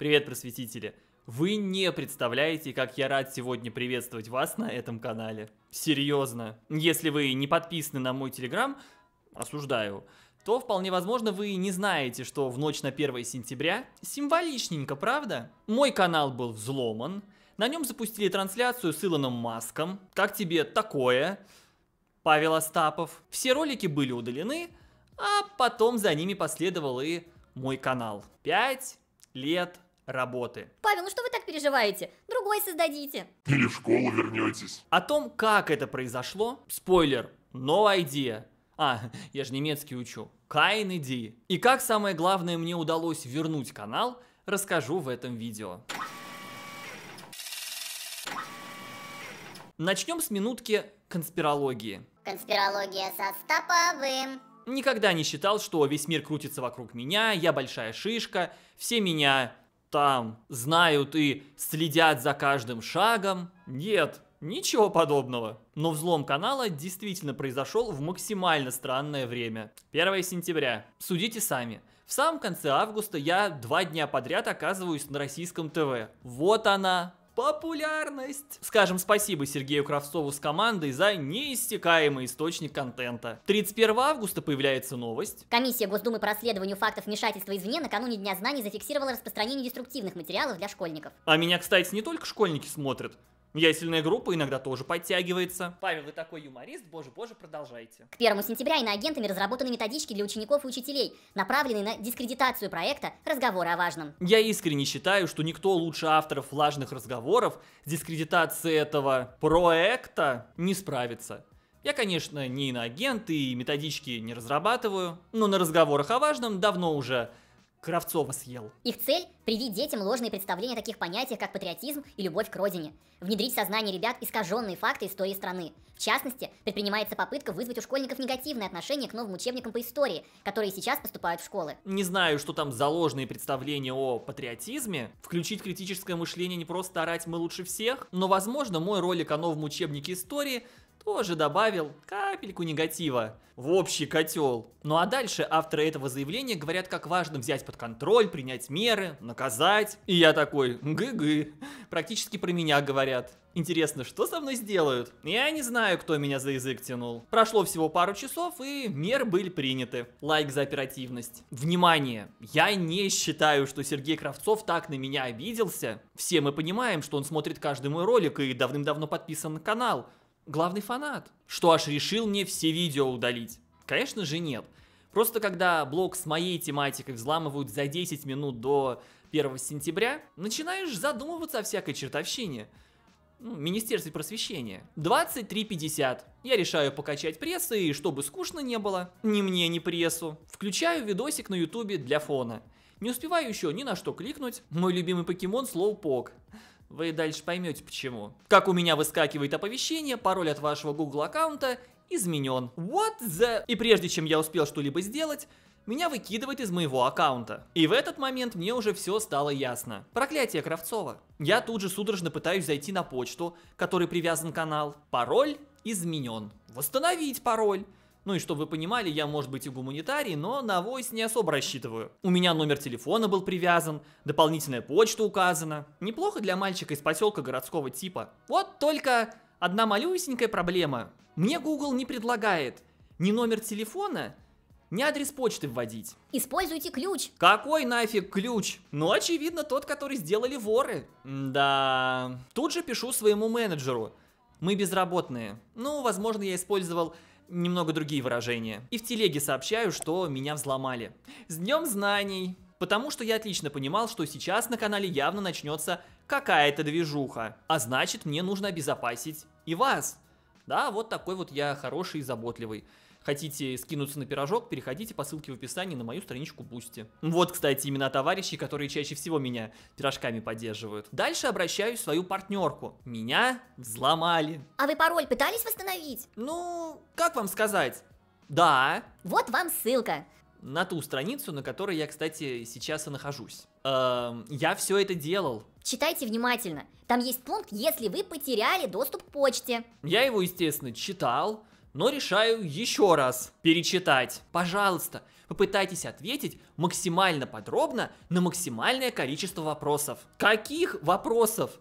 Привет, просветители! Вы не представляете, как я рад сегодня приветствовать вас на этом канале. Серьезно. Если вы не подписаны на мой телеграм, осуждаю, то вполне возможно вы не знаете, что в ночь на 1 сентября, символичненько, правда? Мой канал был взломан, на нем запустили трансляцию с Илоном Маском, как тебе такое, Павел Остапов. Все ролики были удалены, а потом за ними последовал и мой канал. Пять лет работы. Павел, ну что вы так переживаете? Другой создадите. Или в школу вернетесь. О том, как это произошло, спойлер, no idea. А, я же немецкий учу. Кайн иди. И как самое главное мне удалось вернуть канал, расскажу в этом видео. Начнем с минутки конспирологии. Конспирология со Стаповым. Никогда не считал, что весь мир крутится вокруг меня, я большая шишка, все меня там знают и следят за каждым шагом. Нет, Ничего подобного. Но взлом канала действительно произошел в максимально странное время. 1 сентября. Судите сами. В самом конце августа я два дня подряд оказываюсь на российском ТВ. Вот она, популярность. Скажем спасибо Сергею Кравцову с командой за неистекаемый источник контента. 31 августа появляется новость. Комиссия Госдумы по расследованию фактов вмешательства извне накануне Дня знаний зафиксировала распространение деструктивных материалов для школьников. А меня, кстати, не только школьники смотрят. Ясельная группа иногда тоже подтягивается. Павел, вы такой юморист, боже-боже, продолжайте. К первому сентября иноагентами разработаны методички для учеников и учителей, направленные на дискредитацию проекта «Разговоры о важном». Я искренне считаю, что никто лучше авторов влажных разговоров с дискредитацией этого проекта не справится. Я, конечно, не иноагент и методички не разрабатываю, но на разговорах о важном давно уже Кравцова съел. Их цель – привить детям ложные представления о таких понятиях, как патриотизм и любовь к родине. Внедрить в сознание ребят искаженные факты истории страны. В частности, предпринимается попытка вызвать у школьников негативное отношение к новым учебникам по истории, которые сейчас поступают в школы. Не знаю, что там за ложные представления о патриотизме. Включить критическое мышление не просто орать «мы лучше всех», но, возможно, мой ролик о новом учебнике истории тоже добавил капельку негатива в общий котел. Ну а дальше авторы этого заявления говорят, как важно взять под контроль, принять меры, наказать. И я такой, гы-гы. Практически про меня говорят. Интересно, что со мной сделают? Я не знаю, кто меня за язык тянул. Прошло всего пару часов, и меры были приняты. Лайк за оперативность. Внимание! Я не считаю, что Сергей Кравцов так на меня обиделся. Все мы понимаем, что он смотрит каждый мой ролик и давным-давно подписан на канал главный фанат. Что аж решил мне все видео удалить? Конечно же нет. Просто когда блог с моей тематикой взламывают за 10 минут до 1 сентября, начинаешь задумываться о всякой чертовщине. Ну, Министерстве просвещения. 23.50. Я решаю покачать прессы, и чтобы скучно не было, ни мне, ни прессу. Включаю видосик на ютубе для фона. Не успеваю еще ни на что кликнуть. Мой любимый покемон Слоупок. Вы дальше поймете почему. Как у меня выскакивает оповещение, пароль от вашего Google аккаунта изменен. What the... И прежде чем я успел что-либо сделать, меня выкидывает из моего аккаунта. И в этот момент мне уже все стало ясно. Проклятие Кравцова. Я тут же судорожно пытаюсь зайти на почту, которой привязан канал. Пароль изменен. Восстановить пароль. Ну и чтобы вы понимали, я может быть и гуманитарий, но на войс не особо рассчитываю. У меня номер телефона был привязан, дополнительная почта указана. Неплохо для мальчика из поселка городского типа. Вот только одна малюсенькая проблема. Мне Google не предлагает ни номер телефона, ни адрес почты вводить. Используйте ключ. Какой нафиг ключ? Ну, очевидно, тот, который сделали воры. Да. Тут же пишу своему менеджеру. Мы безработные. Ну, возможно, я использовал немного другие выражения. И в телеге сообщаю, что меня взломали. С днем знаний! Потому что я отлично понимал, что сейчас на канале явно начнется какая-то движуха. А значит, мне нужно обезопасить и вас. Да, вот такой вот я хороший и заботливый хотите скинуться на пирожок, переходите по ссылке в описании на мою страничку Бусти. Вот, кстати, имена товарищей, которые чаще всего меня пирожками поддерживают. Дальше обращаюсь в свою партнерку. Меня взломали. А вы пароль пытались восстановить? Ну, как вам сказать? Да. Вот вам ссылка на ту страницу, на которой я, кстати, сейчас и нахожусь. Эм, я все это делал. Читайте внимательно. Там есть пункт, если вы потеряли доступ к почте. Я его, естественно, читал но решаю еще раз перечитать. Пожалуйста, попытайтесь ответить максимально подробно на максимальное количество вопросов. Каких вопросов?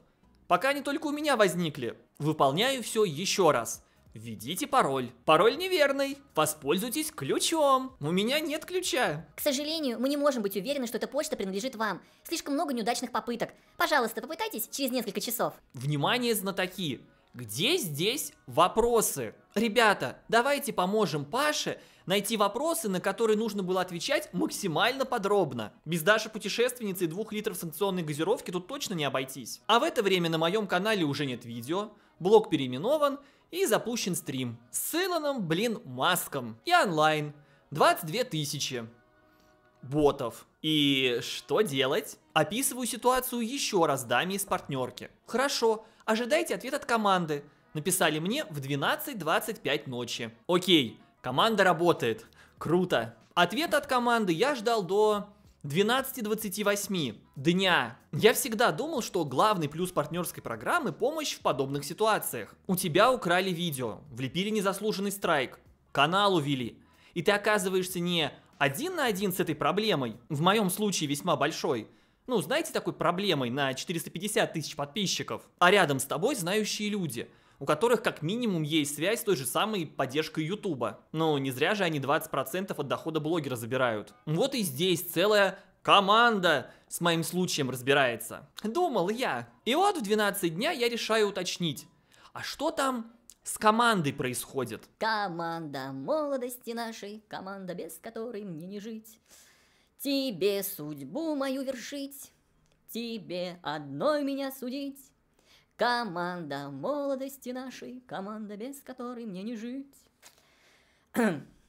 Пока они только у меня возникли. Выполняю все еще раз. Введите пароль. Пароль неверный. Воспользуйтесь ключом. У меня нет ключа. К сожалению, мы не можем быть уверены, что эта почта принадлежит вам. Слишком много неудачных попыток. Пожалуйста, попытайтесь через несколько часов. Внимание, знатоки! Где здесь вопросы? Ребята, давайте поможем Паше найти вопросы, на которые нужно было отвечать максимально подробно. Без Даши путешественницы и двух литров санкционной газировки тут точно не обойтись. А в это время на моем канале уже нет видео, блог переименован и запущен стрим с Илоном, блин, Маском и онлайн. 22 тысячи ботов. И что делать? Описываю ситуацию еще раз даме из партнерки. Хорошо, Ожидайте ответ от команды. Написали мне в 12.25 ночи. Окей, команда работает. Круто. Ответ от команды я ждал до 12.28 дня. Я всегда думал, что главный плюс партнерской программы – помощь в подобных ситуациях. У тебя украли видео, влепили незаслуженный страйк, канал увели. И ты оказываешься не один на один с этой проблемой, в моем случае весьма большой – ну, знаете, такой проблемой на 450 тысяч подписчиков, а рядом с тобой знающие люди, у которых как минимум есть связь с той же самой поддержкой Ютуба. Но не зря же они 20% от дохода блогера забирают. Вот и здесь целая команда с моим случаем разбирается. Думал я. И вот в 12 дня я решаю уточнить, а что там с командой происходит? Команда молодости нашей, команда без которой мне не жить. Тебе судьбу мою вершить, тебе одной меня судить. Команда молодости нашей, команда без которой мне не жить.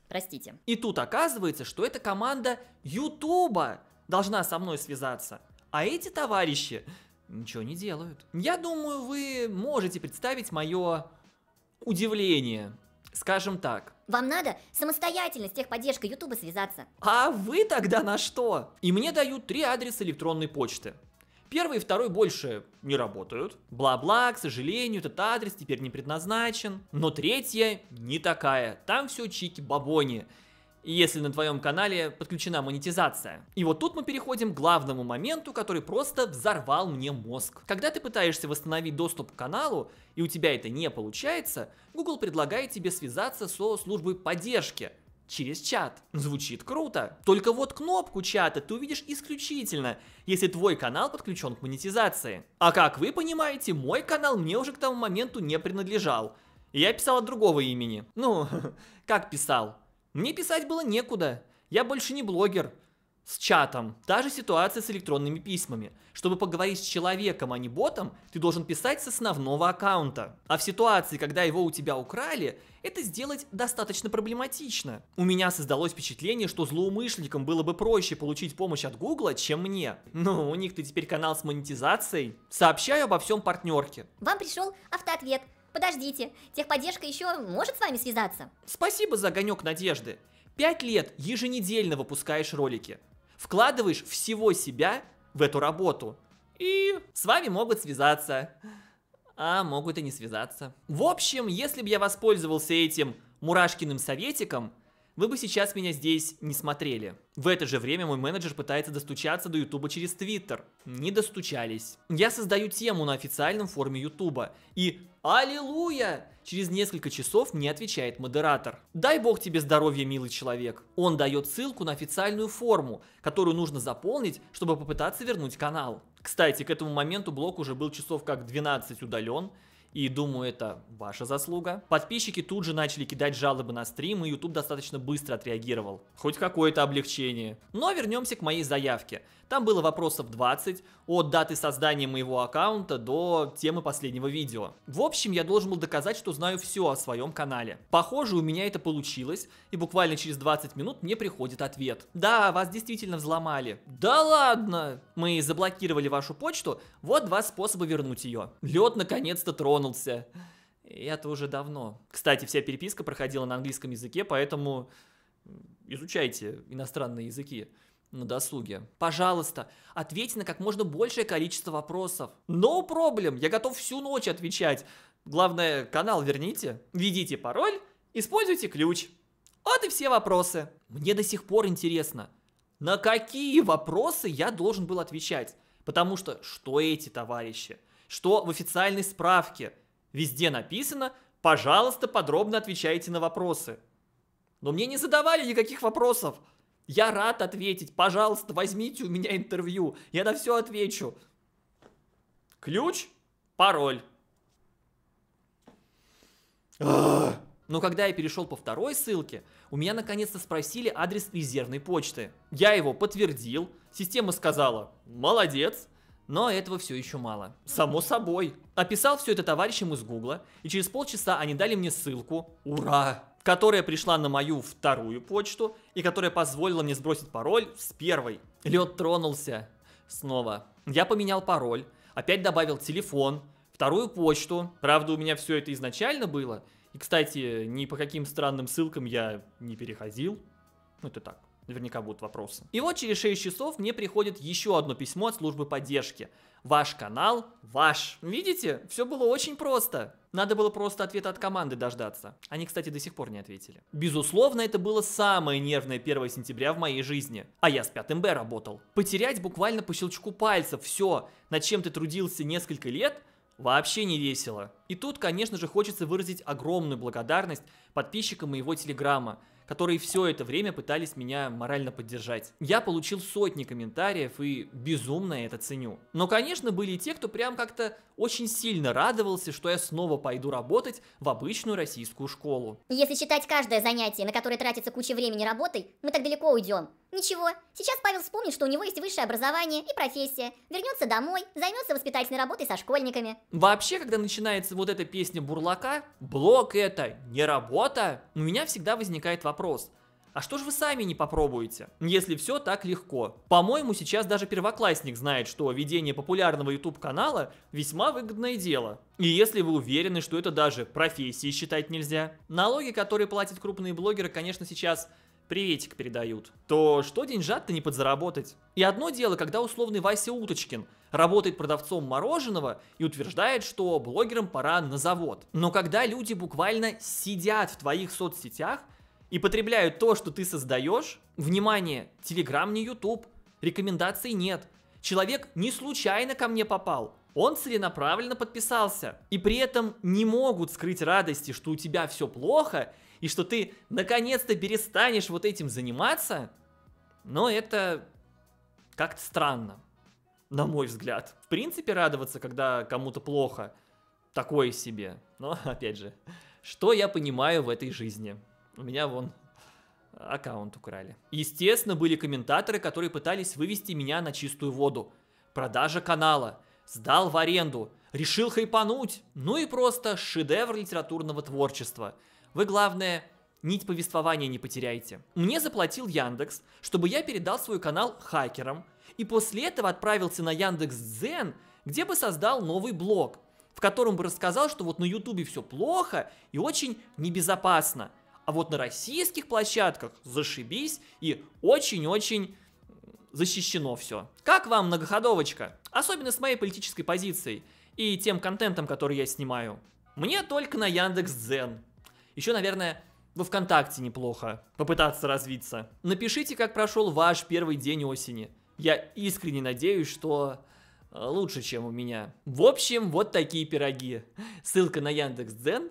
Простите. И тут оказывается, что эта команда Ютуба должна со мной связаться. А эти товарищи ничего не делают. Я думаю, вы можете представить мое удивление, Скажем так. Вам надо самостоятельно с техподдержкой Ютуба связаться. А вы тогда на что? И мне дают три адреса электронной почты. Первый и второй больше не работают. Бла-бла, к сожалению, этот адрес теперь не предназначен. Но третья не такая. Там все чики-бабони если на твоем канале подключена монетизация. И вот тут мы переходим к главному моменту, который просто взорвал мне мозг. Когда ты пытаешься восстановить доступ к каналу, и у тебя это не получается, Google предлагает тебе связаться со службой поддержки, через чат. Звучит круто. Только вот кнопку чата ты увидишь исключительно, если твой канал подключен к монетизации. А как вы понимаете, мой канал мне уже к тому моменту не принадлежал. И я писал от другого имени. Ну, как писал? Мне писать было некуда. Я больше не блогер. С чатом. Та же ситуация с электронными письмами. Чтобы поговорить с человеком, а не ботом, ты должен писать с основного аккаунта. А в ситуации, когда его у тебя украли, это сделать достаточно проблематично. У меня создалось впечатление, что злоумышленникам было бы проще получить помощь от Гугла, чем мне. Ну, у них-то теперь канал с монетизацией. Сообщаю обо всем партнерке. Вам пришел автоответ. Подождите, техподдержка еще может с вами связаться? Спасибо за огонек надежды. Пять лет еженедельно выпускаешь ролики. Вкладываешь всего себя в эту работу. И с вами могут связаться. А могут и не связаться. В общем, если бы я воспользовался этим мурашкиным советиком, вы бы сейчас меня здесь не смотрели. В это же время мой менеджер пытается достучаться до Ютуба через Твиттер. Не достучались. Я создаю тему на официальном форуме Ютуба. И Аллилуйя! Через несколько часов мне отвечает модератор. Дай бог тебе здоровья, милый человек. Он дает ссылку на официальную форму, которую нужно заполнить, чтобы попытаться вернуть канал. Кстати, к этому моменту блог уже был часов как 12 удален, и думаю, это ваша заслуга. Подписчики тут же начали кидать жалобы на стрим, и YouTube достаточно быстро отреагировал. Хоть какое-то облегчение. Но вернемся к моей заявке. Там было вопросов 20, от даты создания моего аккаунта до темы последнего видео. В общем, я должен был доказать, что знаю все о своем канале. Похоже, у меня это получилось, и буквально через 20 минут мне приходит ответ. Да, вас действительно взломали. Да ладно! Мы заблокировали вашу почту, вот два способа вернуть ее. Лед наконец-то тронул тронулся. И это уже давно. Кстати, вся переписка проходила на английском языке, поэтому изучайте иностранные языки на досуге. Пожалуйста, ответьте на как можно большее количество вопросов. No problem, я готов всю ночь отвечать. Главное, канал верните, введите пароль, используйте ключ. Вот и все вопросы. Мне до сих пор интересно, на какие вопросы я должен был отвечать? Потому что что эти товарищи? что в официальной справке везде написано «пожалуйста, подробно отвечайте на вопросы». Но мне не задавали никаких вопросов. Я рад ответить. Пожалуйста, возьмите у меня интервью. Я на все отвечу. Ключ, пароль. Но когда я перешел по второй ссылке, у меня наконец-то спросили адрес резервной почты. Я его подтвердил, система сказала «Молодец», но этого все еще мало. Само собой. Описал все это товарищам из Гугла, и через полчаса они дали мне ссылку. Ура! которая пришла на мою вторую почту и которая позволила мне сбросить пароль с первой. Лед тронулся. Снова. Я поменял пароль, опять добавил телефон, вторую почту. Правда, у меня все это изначально было. И, кстати, ни по каким странным ссылкам я не переходил. Ну, это так, наверняка будут вопросы. И вот через 6 часов мне приходит еще одно письмо от службы поддержки. Ваш канал ваш. Видите, все было очень просто. Надо было просто ответа от команды дождаться. Они, кстати, до сих пор не ответили. Безусловно, это было самое нервное 1 сентября в моей жизни. А я с 5 Б работал. Потерять буквально по щелчку пальцев все, над чем ты трудился несколько лет, вообще не весело. И тут, конечно же, хочется выразить огромную благодарность подписчикам моего телеграмма, которые все это время пытались меня морально поддержать. Я получил сотни комментариев и безумно это ценю. Но, конечно, были и те, кто прям как-то очень сильно радовался, что я снова пойду работать в обычную российскую школу. Если считать каждое занятие, на которое тратится куча времени работой, мы так далеко уйдем. Ничего, сейчас Павел вспомнит, что у него есть высшее образование и профессия, вернется домой, займется воспитательной работой со школьниками. Вообще, когда начинается вот эта песня Бурлака, блок это не работа, у меня всегда возникает вопрос. А что же вы сами не попробуете, если все так легко? По-моему, сейчас даже первоклассник знает, что ведение популярного YouTube-канала весьма выгодное дело. И если вы уверены, что это даже профессии считать нельзя. Налоги, которые платят крупные блогеры, конечно, сейчас приветик передают, то что деньжат-то не подзаработать? И одно дело, когда условный Вася Уточкин работает продавцом мороженого и утверждает, что блогерам пора на завод. Но когда люди буквально сидят в твоих соцсетях и потребляют то, что ты создаешь, внимание, Телеграм не Ютуб, рекомендаций нет. Человек не случайно ко мне попал, он целенаправленно подписался. И при этом не могут скрыть радости, что у тебя все плохо, и что ты наконец-то перестанешь вот этим заниматься, но это как-то странно, на мой взгляд. В принципе, радоваться, когда кому-то плохо, такое себе. Но, опять же, что я понимаю в этой жизни? У меня вон аккаунт украли. Естественно, были комментаторы, которые пытались вывести меня на чистую воду. Продажа канала, сдал в аренду, решил хайпануть, ну и просто шедевр литературного творчества – вы, главное, нить повествования не потеряйте. Мне заплатил Яндекс, чтобы я передал свой канал хакерам, и после этого отправился на Яндекс Дзен, где бы создал новый блог, в котором бы рассказал, что вот на Ютубе все плохо и очень небезопасно, а вот на российских площадках зашибись и очень-очень защищено все. Как вам многоходовочка? Особенно с моей политической позицией и тем контентом, который я снимаю. Мне только на Яндекс Дзен. Еще, наверное, во ВКонтакте неплохо попытаться развиться. Напишите, как прошел ваш первый день осени. Я искренне надеюсь, что э, лучше, чем у меня. В общем, вот такие пироги. Ссылка на Яндекс.Дзен